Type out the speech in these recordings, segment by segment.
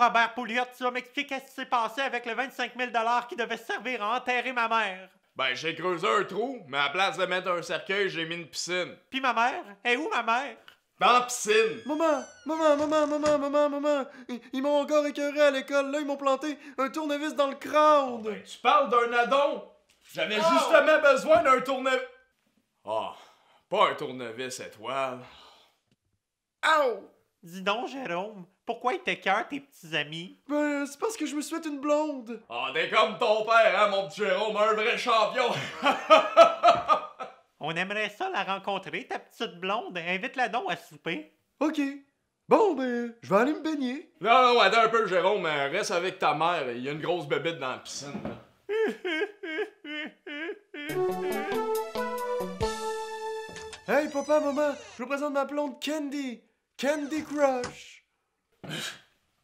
Robert Pouliot, tu vas m'expliquer ce qui s'est passé avec le 25 000 qui devait servir à enterrer ma mère. Ben, j'ai creusé un trou, mais à la place de mettre un cercueil, j'ai mis une piscine. Puis ma mère? Et où ma mère? Dans la piscine! Maman! Maman, maman, maman, maman, maman! Ils, m'ont encore écœuré à l'école, là, ils m'ont planté un tournevis dans le crâne! Ben, tu parles d'un addon! J'avais oh! justement besoin d'un tournevis... Ah, oh, pas un tournevis étoile. Ow! Dis donc, Jérôme, pourquoi il coeur tes petits amis? Ben, c'est parce que je me souhaite une blonde! Ah, oh, t'es comme ton père, hein, mon petit Jérôme, un vrai champion! On aimerait ça la rencontrer, ta petite blonde. Invite-la donc à souper. OK. Bon, ben, je vais aller me baigner. Non, non, attends un peu, Jérôme, reste avec ta mère. Il y a une grosse bébête dans la piscine, là. hey, papa, maman, je vous présente ma blonde Candy. Candy Crush!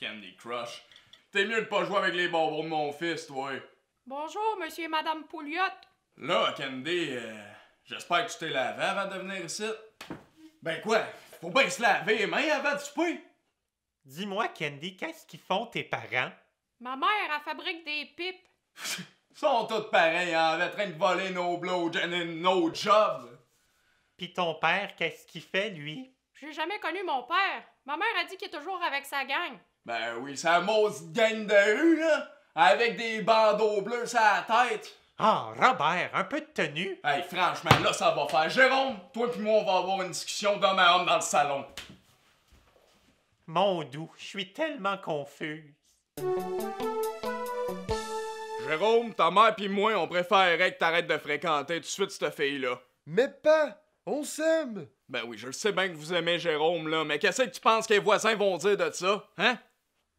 Candy Crush? T'es mieux de pas jouer avec les bonbons de mon fils, toi. Bonjour, monsieur et madame Pouliot. Là, Candy, euh, j'espère que tu t'es lavé avant de venir ici. Ben quoi, faut bien se laver les mains avant de souper. Dis-moi, Candy, qu'est-ce qu'ils font tes parents? Ma mère, elle fabrique des pipes. Ils sont tous pareils, hein, en train de voler nos un nos jobs. Pis ton père, qu'est-ce qu'il fait, lui? J'ai jamais connu mon père. Ma mère a dit qu'il est toujours avec sa gang. Ben oui, sa maudite gang de rue, là, avec des bandeaux bleus sur la tête. Ah, Robert, un peu de tenue. Hey, franchement, là, ça va faire. Jérôme, toi puis moi, on va avoir une discussion d'homme à homme dans le salon. Mon doux, je suis tellement confuse. Jérôme, ta mère puis moi, on préférerait que t'arrêtes de fréquenter tout de suite cette fille-là. Mais pas! On s'aime! Ben oui, je le sais bien que vous aimez Jérôme, là, mais qu'est-ce que tu penses que les voisins vont dire de ça, hein?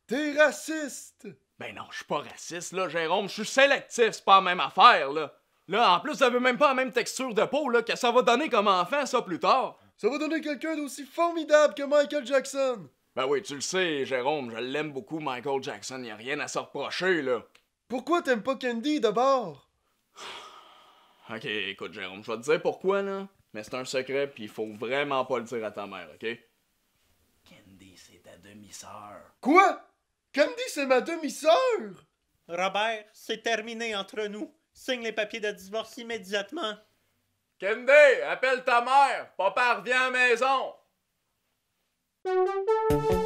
T'es raciste! Ben non, je suis pas raciste, là, Jérôme, je suis sélectif, c'est pas la même affaire, là. Là, en plus, ça avez même pas la même texture de peau, là, que ça va donner comme enfant, ça, plus tard. Ça va donner quelqu'un d'aussi formidable que Michael Jackson! Ben oui, tu le sais, Jérôme, je l'aime beaucoup, Michael Jackson, y a rien à se reprocher, là. Pourquoi t'aimes pas Candy, d'abord? ok, écoute, Jérôme, je vais te dire pourquoi, là mais c'est un secret, puis il faut vraiment pas le dire à ta mère, ok? Candy, c'est ta demi-sœur. Quoi? Candy, c'est ma demi-sœur? Robert, c'est terminé entre nous. Signe les papiers de divorce immédiatement. Kendy, appelle ta mère. Papa revient à la maison.